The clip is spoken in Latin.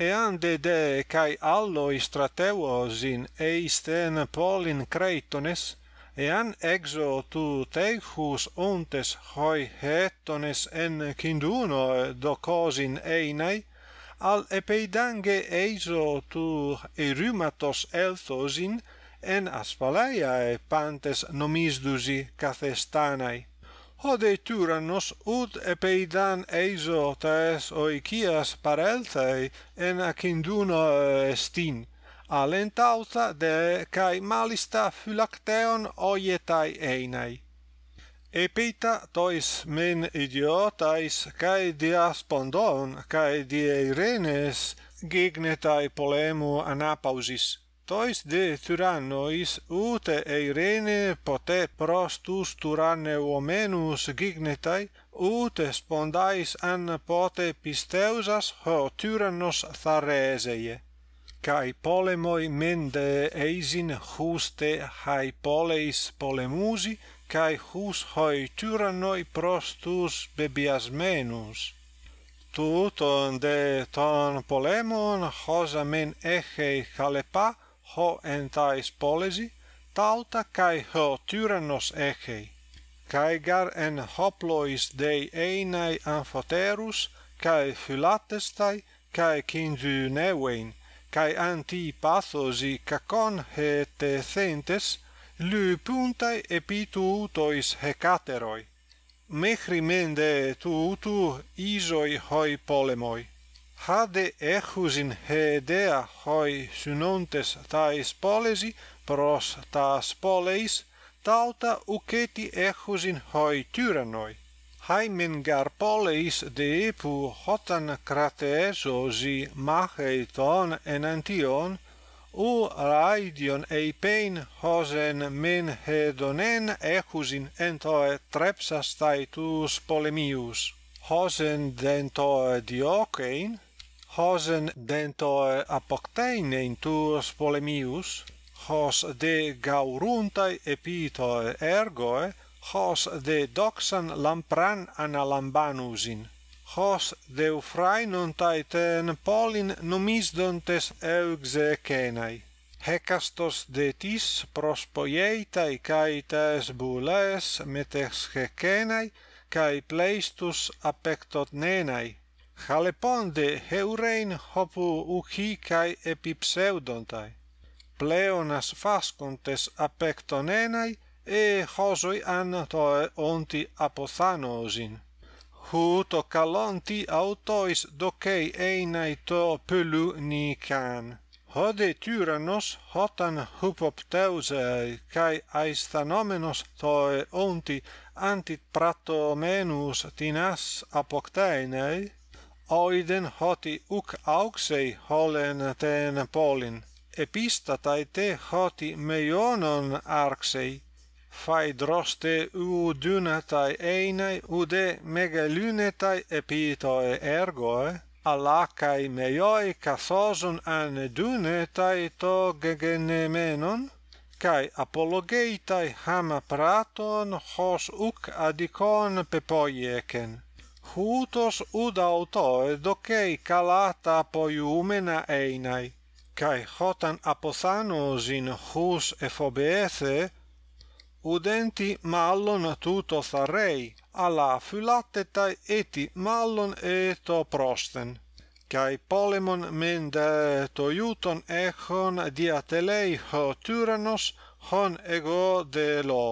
e ande de kai allo strateuos in eisten polin kreitones e an exo tu tehus ontes hoi hetones en kinduno do cosin e al epeidange eiso tu erumatos elthosin en asphalaia e pantes nomisdusi cathestanae. Hode turannos ut e peidan eiso taes oikias pareltei en acinduno eh, estin, alentauta de cae malista fulacteon oietai einai. Epeita tois men idiotais cae diaspondon kai cae diei renes gignetai polemu anapausis. Tois de Tyrannois ute Eirene pote prostus turanne omenus gignetai ute spondais an pote Pisteusas ho Tyrannos Thareseie kai polemoi mende eisin huste hai poleis polemusi kai hus hoi Tyrannoi prostus bebiasmenus tuton de ton polemon hosamen ehei halepa ho entais polesi tauta kai ho tyrannos echei kai gar en hoplois dei einai amphoterus kai phylatestai, kai kinzunewein kai anti pathosi kakon hete sentes lu puntai epitu utois hecateroi mechrimende mende tu utu isoi hoi polemoi Hade ehus in hedea hoi synontes tais polesi pros tas poleis, tauta uceti ehus in hoi tyranoi. men gar poleis deepu hotan cratesosi macheiton enantion, u raidion eipein hosen men hedonen ehus in entoe trepsas taitus polemius. Hosen dentoe diocein, okay, hosen dentoe apoctene in tuos polemius, hos de gauruntai epitoe ergoe, hos de doxan lampran analambanusin, hos de ufrainontai ten polin numisdontes kenai Hecastos de tis prospoietai tes bules metes kenai cae pleistus apectot nenai, Χαλεπόντε χεουρέιν χόπου ουχί καί επιψεύδονται. Πλέονας φάσκοντες απεκτονέναι, e χόζοι αν το όντι αποθάνωσιν. Χού το καλόν τί αυτοίς δοκέι έιναι το πλού νίκαν. Ode tyrannos hotan hupopteusei kai aisthanomenos toe onti antit prato menus tinas apocteinei oiden hoti uk auxei holen ten polin epista tai te hoti meionon arxei fai droste u duna tai einai ude megalune tai epitoe ergoe alla kai meioi kathoson an dune tai to gegene menon kai apologeitai hama praton hos uk adikon pepoieken Hūtos ud autoe docei calata apo iūmena einae, cae hotan apothanozin hūs e fobeethe, ud enti mallon tutoth arei, ala fulatetai eti mallon e to prosten, cae polemon mendae to iūton echon diatelei hō tyrannos hon ego